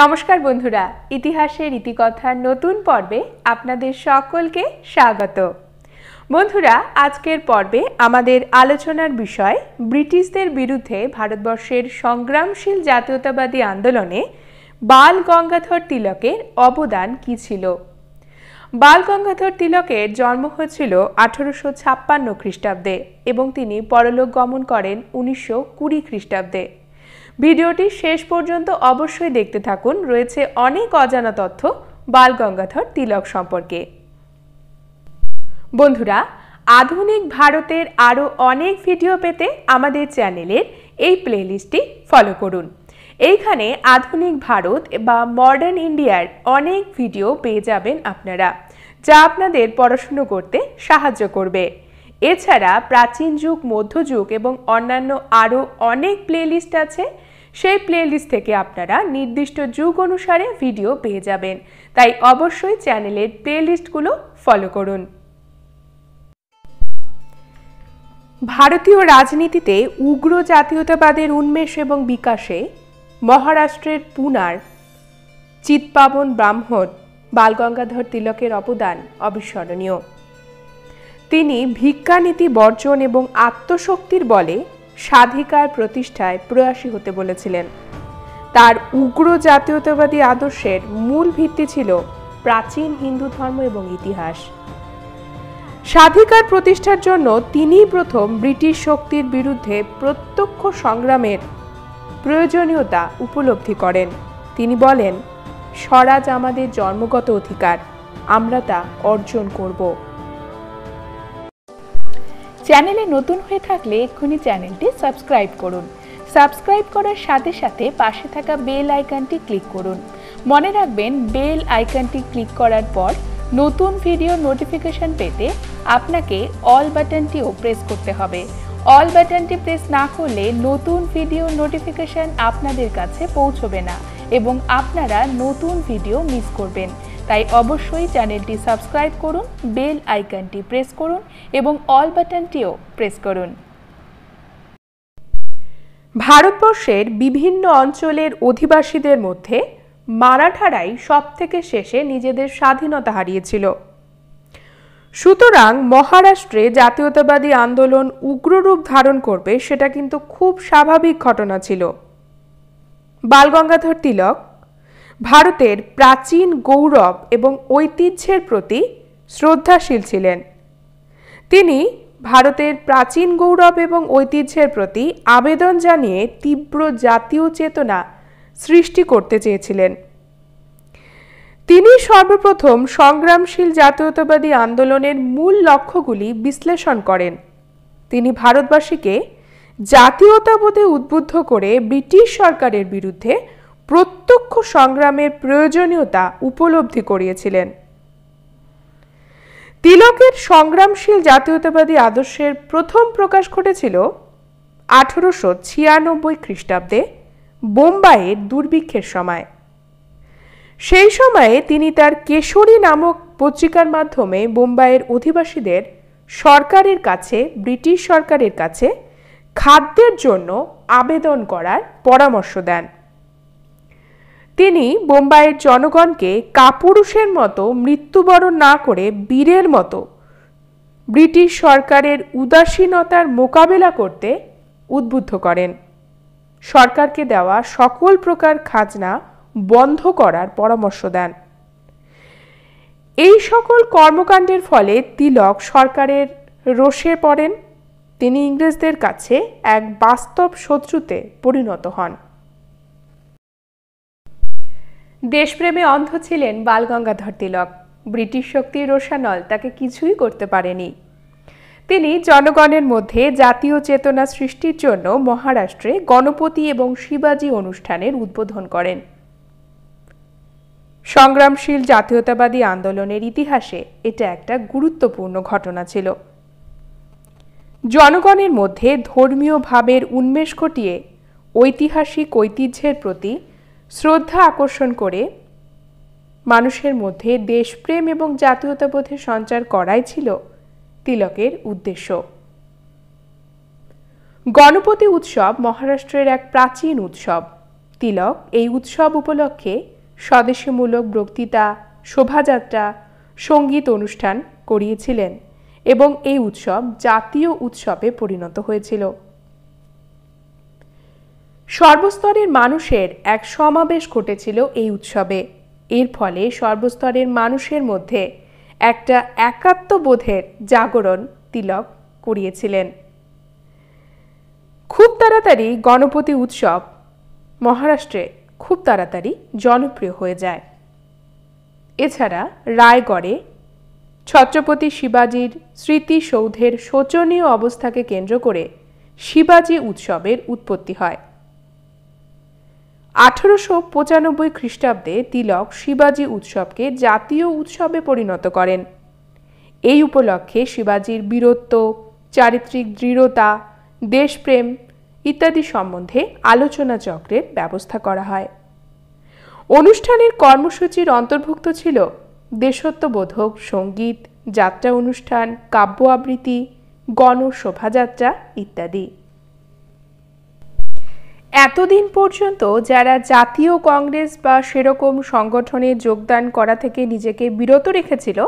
নমস্কার বন্ধুরা ইতিহাসের ইতিকথার নতুন পর্বে আপনাদের সকলকে স্বাগত বন্ধুরা আজকের পর্বে আমাদের আলোচনার বিষয় ব্রিটিশদের বিরুদ্ধে ভারতবর্ষের সংগ্রামশীল জাতীয়তাবাদী আন্দোলনে বাল গঙ্গাধর তিলকের অবদান কী ছিল বাল গঙ্গাধর তিলকের জন্ম হয়েছিল আঠারোশো ছাপ্পান্ন খ্রিস্টাব্দে এবং তিনি পরলোক গমন করেন উনিশশো কুড়ি খ্রিস্টাব্দে ভিডিওটি শেষ পর্যন্ত অবশ্যই দেখতে থাকুন রয়েছে অনেক অজানা তথ্য বাল গঙ্গাধর তিলক সম্পর্কে বন্ধুরা আধুনিক ভারতের আরও অনেক ভিডিও পেতে আমাদের চ্যানেলের এই প্লেলিস্টটি ফলো করুন এইখানে আধুনিক ভারত বা মডার্ন ইন্ডিয়ার অনেক ভিডিও পেয়ে যাবেন আপনারা যা আপনাদের পড়াশুনো করতে সাহায্য করবে এছাড়া প্রাচীন যুগ মধ্যযুগ এবং অন্যান্য আরও অনেক প্লেলিস্ট আছে সেই প্লেলিস্ট থেকে আপনারা নির্দিষ্ট যুগ অনুসারে ভিডিও পেয়ে যাবেন তাই অবশ্যই চ্যানেলের প্লেলিস্টগুলো ফলো করুন ভারতীয় রাজনীতিতে উগ্র জাতীয়তাবাদের উন্মেষ এবং বিকাশে মহারাষ্ট্রের পুনার চিৎপাবন ব্রাহ্মণ বালগঙ্গাধর তিলকের অবদান অবিস্মরণীয় তিনি ভিক্ষানীতি বর্জন এবং আত্মশক্তির বলে স্বাধিকার প্রতিষ্ঠায় প্রয়াসী হতে বলেছিলেন তার উগ্র জাতীয়তাবাদী আদর্শের মূল ভিত্তি ছিল প্রাচীন হিন্দু ধর্ম এবং ইতিহাস স্বাধিকার প্রতিষ্ঠার জন্য তিনি প্রথম ব্রিটিশ শক্তির বিরুদ্ধে প্রত্যক্ষ সংগ্রামের প্রয়োজনীয়তা উপলব্ধি করেন তিনি বলেন স্বরাজ আমাদের জন্মগত অধিকার আমরা তা অর্জন করব চ্যানেলে নতুন হয়ে থাকলে এক্ষুনি চ্যানেলটি সাবস্ক্রাইব করুন সাবস্ক্রাইব করার সাথে সাথে পাশে থাকা বেল আইকনটি ক্লিক করুন মনে রাখবেন বেল আইকনটি ক্লিক করার পর নতুন ভিডিও নোটিফিকেশন পেতে আপনাকে অল বাটনটিও প্রেস করতে হবে অল বাটনটি প্রেস না করলে নতুন ভিডিও নোটিফিকেশন আপনাদের কাছে পৌঁছবে না এবং আপনারা নতুন ভিডিও মিস করবেন তাই অবশ্যই চ্যানেলটি সাবস্ক্রাইব করুন বেল আইকনটি প্রেস করুন এবং অল বাটনটিও প্রেস করুন ভারতবর্ষের বিভিন্ন অঞ্চলের অধিবাসীদের মধ্যে মারাঠারাই সবথেকে শেষে নিজেদের স্বাধীনতা হারিয়েছিল সুতরাং মহারাষ্ট্রে জাতীয়তাবাদী আন্দোলন উগ্ররূপ ধারণ করবে সেটা কিন্তু খুব স্বাভাবিক ঘটনা ছিল বালগঙ্গাধর তিলক ভারতের প্রাচীন গৌরব এবং ঐতিহ্যের প্রতি শ্রদ্ধাশীল ছিলেন তিনি ভারতের প্রাচীন গৌরব এবং ঐতিহ্যের প্রতি আবেদন জানিয়ে তীব্র জাতীয় চেতনা সৃষ্টি করতে চেয়েছিলেন তিনি সর্বপ্রথম সংগ্রামশীল জাতীয়তাবাদী আন্দোলনের মূল লক্ষ্যগুলি বিশ্লেষণ করেন তিনি ভারতবাসীকে জাতীয়তাবোধে উদ্বুদ্ধ করে ব্রিটিশ সরকারের বিরুদ্ধে প্রত্যক্ষ সংগ্রামের প্রয়োজনীয়তা উপলব্ধি করিয়েছিলেন তিলকের সংগ্রামশীল জাতীয়তাবাদী আদর্শের প্রথম প্রকাশ ঘটেছিল আঠেরোশো ছিয়ানব্বই খ্রিস্টাব্দে বোম্বাইয়ের দুর্ভিক্ষের সময় সেই সময়ে তিনি তার কেশরী নামক পত্রিকার মাধ্যমে বোম্বাইয়ের অধিবাসীদের সরকারের কাছে ব্রিটিশ সরকারের কাছে খাদ্যের জন্য আবেদন করার পরামর্শ দেন তিনি বোম্বাইয়ের জনগণকে কাপুরুষের মতো মৃত্যুবরণ না করে বীরের মতো ব্রিটিশ সরকারের উদাসীনতার মোকাবেলা করতে উদ্বুদ্ধ করেন সরকারকে দেওয়া সকল প্রকার খাজনা বন্ধ করার পরামর্শ দেন এই সকল কর্মকাণ্ডের ফলে তিলক সরকারের রোষে পড়েন তিনি ইংরেজদের কাছে এক বাস্তব শত্রুতে পরিণত হন দেশপ্রেমে অন্ধ ছিলেন বালগঙ্গাধর তিলক ব্রিটিশ শক্তি রোশানল তাকে কিছুই করতে পারেনি তিনি জনগণের মধ্যে জাতীয় চেতনা সৃষ্টির জন্য মহারাষ্ট্রে গণপতি এবং শিবাজি অনুষ্ঠানের উদ্বোধন করেন সংগ্রামশীল জাতীয়তাবাদী আন্দোলনের ইতিহাসে এটা একটা গুরুত্বপূর্ণ ঘটনা ছিল জনগণের মধ্যে ধর্মীয় ভাবের উন্মেষ ঘটিয়ে ঐতিহাসিক ঐতিহ্যের প্রতি শ্রদ্ধা আকর্ষণ করে মানুষের মধ্যে দেশপ্রেম এবং জাতীয়তাবোধের সঞ্চার করাই ছিল তিলকের উদ্দেশ্য গণপতি উৎসব মহারাষ্ট্রের এক প্রাচীন উৎসব তিলক এই উৎসব উপলক্ষে স্বদেশীমূলক বক্তৃতা শোভাযাত্রা সঙ্গীত অনুষ্ঠান করিয়েছিলেন এবং এই উৎসব জাতীয় উৎসবে পরিণত হয়েছিল সর্বস্তরের মানুষের এক সমাবেশ ঘটেছিল এই উৎসবে এর ফলে সর্বস্তরের মানুষের মধ্যে একটা একাত্মবোধের জাগরণ তিলক করিয়েছিলেন খুব তাড়াতাড়ি গণপতি উৎসব মহারাষ্ট্রে খুব তাড়াতাড়ি জনপ্রিয় হয়ে যায় এছাড়া রায়গড়ে ছত্রপতি শিবাজির স্মৃতিসৌধের শোচনীয় অবস্থাকে কেন্দ্র করে শিবাজি উৎসবের উৎপত্তি হয় আঠেরোশো পঁচানব্বই খ্রিস্টাব্দে তিলক শিবাজি উৎসবকে জাতীয় উৎসবে পরিণত করেন এই উপলক্ষে শিবাজির বীরত্ব চারিত্রিক দৃঢ়তা দেশপ্রেম ইত্যাদি সম্বন্ধে আলোচনা চক্রের ব্যবস্থা করা হয় অনুষ্ঠানের কর্মসূচির অন্তর্ভুক্ত ছিল দেশত্ববোধক সঙ্গীত যাত্রা অনুষ্ঠান কাব্য আবৃত্তি গণ শোভাযাত্রা ইত্যাদি এতদিন পর্যন্ত যারা জাতীয় কংগ্রেস বা সেরকম সংগঠনে যোগদান করা থেকে নিজেকে বিরত রেখেছিল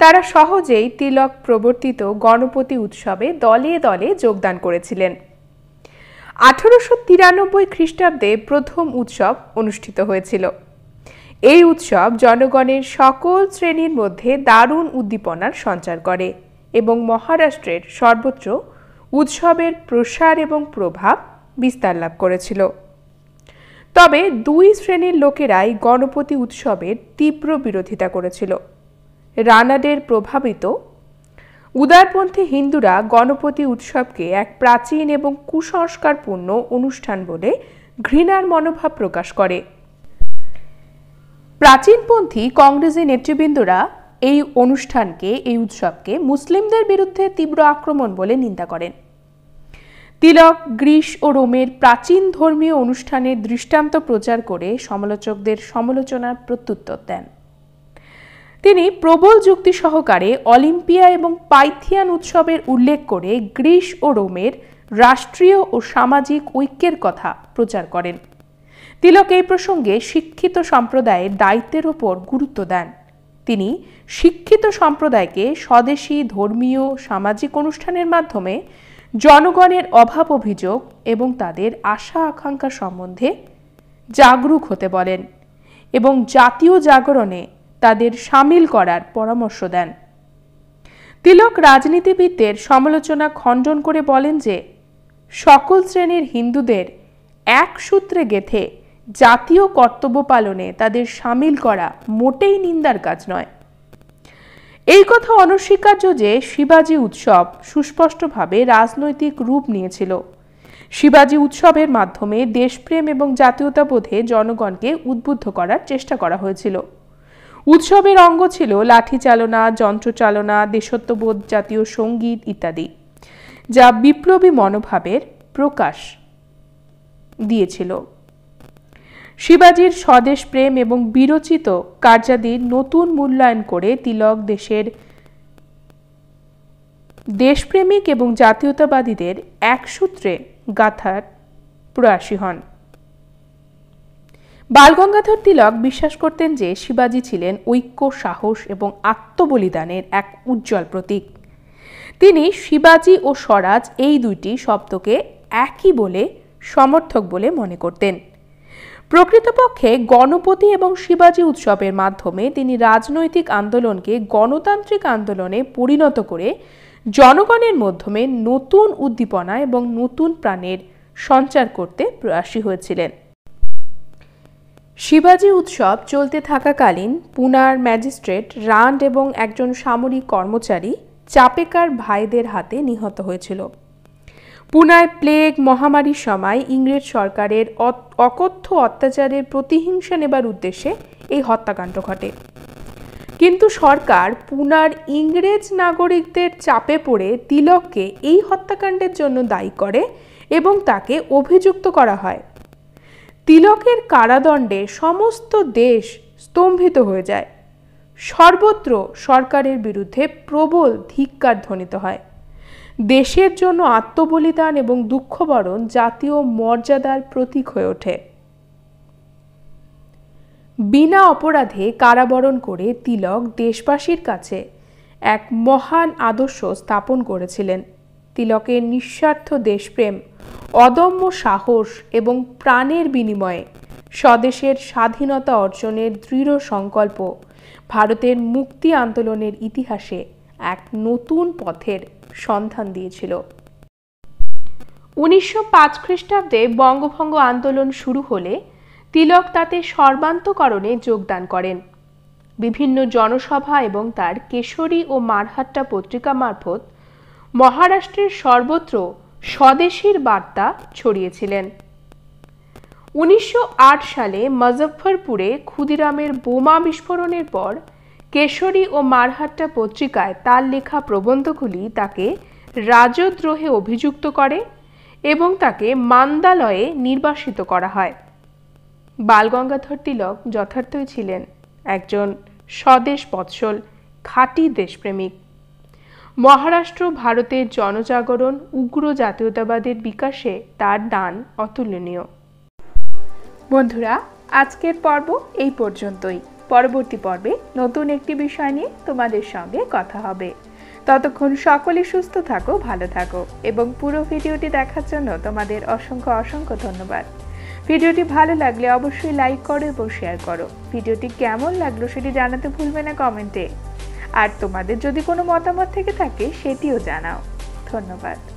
তারা সহজেই তিলক প্রবর্তিত গণপতি উৎসবে দলে দলে যোগদান করেছিলেন আঠারোশো তিরানব্বই খ্রিস্টাব্দে প্রথম উৎসব অনুষ্ঠিত হয়েছিল এই উৎসব জনগণের সকল শ্রেণীর মধ্যে দারুণ উদ্দীপনার সঞ্চার করে এবং মহারাষ্ট্রের সর্বোচ্চ উৎসবের প্রসার এবং প্রভাব বিস্তার লাভ করেছিল তবে দুই শ্রেণীর লোকেরাই গণপতি উৎসবের তীব্র বিরোধিতা করেছিল রানাডের প্রভাবিত উদারপন্থী হিন্দুরা গণপতি উৎসবকে এক প্রাচীন এবং কুসংস্কারপূর্ণ অনুষ্ঠান বলে ঘৃণার মনোভাব প্রকাশ করে প্রাচীনপন্থী কংগ্রেসি নেতৃবৃন্দরা এই অনুষ্ঠানকে এই উৎসবকে মুসলিমদের বিরুদ্ধে তীব্র আক্রমণ বলে নিন্দা করেন তিলক গ্রীস ও রোমের প্রাচীন ধর্মীয় অনুষ্ঠানে দৃষ্টান্ত প্রচার করে সমালোচকদের সমালোচনার প্রত্যুত্তর দেন তিনি প্রবল যুক্তি সহকারে অলিম্পিয়া এবং পাইথিয়ান উৎসবের উল্লেখ করে গ্রীস ও রোমের রাষ্ট্রীয় ও সামাজিক ঐক্যের কথা প্রচার করেন তিলক এই প্রসঙ্গে শিক্ষিত সম্প্রদায়ের দায়িত্বের ওপর গুরুত্ব দেন তিনি শিক্ষিত সম্প্রদায়কে স্বদেশী ধর্মীয় সামাজিক অনুষ্ঠানের মাধ্যমে জনগণের অভাব অভিযোগ এবং তাদের আশা আকাঙ্ক্ষা সম্বন্ধে জাগরুক হতে বলেন এবং জাতীয় জাগরণে তাদের সামিল করার পরামর্শ দেন তিলক রাজনীতিবিদদের সমালোচনা খণ্ডন করে বলেন যে সকল শ্রেণীর হিন্দুদের এক সূত্রে গেথে জাতীয় কর্তব্য পালনে তাদের সামিল করা মোটেই নিন্দার কাজ নয় এই কথা অনস্বীকার্য যে শিবাজি উৎসব সুস্পষ্টভাবে রাজনৈতিক রূপ নিয়েছিল শিবাজি উৎসবের মাধ্যমে দেশপ্রেম এবং জাতীয়তাবোধে জনগণকে উদ্বুদ্ধ করার চেষ্টা করা হয়েছিল উৎসবের অঙ্গ ছিল লাঠি চালনা যন্ত্র চালনা দেশত্ববোধ জাতীয় সঙ্গীত ইত্যাদি যা বিপ্লবী মনোভাবের প্রকাশ দিয়েছিল শিবাজির স্বদেশ প্রেম এবং বিরচিত কার্যাদির নতুন মূল্যায়ন করে তিলক দেশের দেশপ্রেমিক এবং জাতীয়তাবাদীদের একসূত্রে গাথার প্রয়াসী হন বালগঙ্গাধর তিলক বিশ্বাস করতেন যে শিবাজি ছিলেন ঐক্য সাহস এবং আত্মবলিদানের এক উজ্জ্বল প্রতীক তিনি শিবাজি ও স্বরাজ এই দুইটি শব্দকে একই বলে সমর্থক বলে মনে করতেন প্রকৃতপক্ষে গণপতি এবং শিবাজি উৎসবের মাধ্যমে তিনি রাজনৈতিক আন্দোলনকে গণতান্ত্রিক আন্দোলনে পরিণত করে জনগণের মাধ্যমে নতুন উদ্দীপনা এবং নতুন প্রাণের সঞ্চার করতে প্রয়াসী হয়েছিলেন শিবাজি উৎসব চলতে থাকাকালীন পুনার ম্যাজিস্ট্রেট রান্ড এবং একজন সামরিক কর্মচারী চাপেকার ভাইদের হাতে নিহত হয়েছিল পুনায় প্লেগ মহামারীর সময় ইংরেজ সরকারের অকথ্য অত্যাচারের প্রতিহিংসা নেবার উদ্দেশ্যে এই হত্যাকাণ্ড ঘটে কিন্তু সরকার পুনার ইংরেজ নাগরিকদের চাপে পড়ে তিলককে এই হত্যাকাণ্ডের জন্য দায়ী করে এবং তাকে অভিযুক্ত করা হয় তিলকের কারাদণ্ডে সমস্ত দেশ স্তম্ভিত হয়ে যায় সর্বত্র সরকারের বিরুদ্ধে প্রবল ধিক্কার ধ্বনিত হয় দেশের জন্য আত্মবলিদান এবং দুঃখবরণ জাতীয় মর্যাদার প্রতীক হয়ে ওঠে বিনা অপরাধে কারাবরণ করে তিলক দেশবাসীর কাছে এক মহান আদর্শ স্থাপন করেছিলেন তিলকের নিঃস্বার্থ দেশপ্রেম অদম্য সাহস এবং প্রাণের বিনিময়ে স্বদেশের স্বাধীনতা অর্জনের দৃঢ় সংকল্প ভারতের মুক্তি আন্দোলনের ইতিহাসে এক নতুন পথের সন্ধান দিয়েছিল উনিশশো পাঁচ খ্রিস্টাব্দে বঙ্গভঙ্গ আন্দোলন শুরু হলে তিলক তাতে সর্বান্তকরণে যোগদান করেন বিভিন্ন জনসভা এবং তার কেশরী ও মারহাট্টা পত্রিকা মারফত মহারাষ্ট্রের সর্বত্র স্বদেশীর বার্তা ছড়িয়েছিলেন উনিশশো সালে মজফ্ফরপুরে ক্ষুদিরামের বোমা বিস্ফোরণের পর কেশরী ও মারহাট্টা পত্রিকায় তার লেখা প্রবন্ধগুলি তাকে রাজদ্রোহে অভিযুক্ত করে এবং তাকে মান্দালয়ে নির্বাসিত করা হয় বালগঙ্গাধর তিলক যথার্থই ছিলেন একজন স্বদেশ বৎসল খাঁটি দেশপ্রেমিক মহারাষ্ট্র ভারতের জনজাগরণ উগ্র জাতীয়তাবাদের বিকাশে তার দান অতুলনীয় বন্ধুরা আজকের পর্ব এই পর্যন্তই পরবর্তী পর্বে নতুন একটি বিষয় নিয়ে তোমাদের সঙ্গে কথা হবে ততক্ষণ সকলে সুস্থ থাকো ভালো থাকো এবং পুরো ভিডিওটি দেখার জন্য তোমাদের অসংখ্য অসংখ্য ধন্যবাদ ভিডিওটি ভালো লাগলে অবশ্যই লাইক করো এবং শেয়ার করো ভিডিওটি কেমন লাগলো সেটি জানাতে ভুলবে না কমেন্টে আর তোমাদের যদি কোনো মতামত থেকে থাকে সেটিও জানাও ধন্যবাদ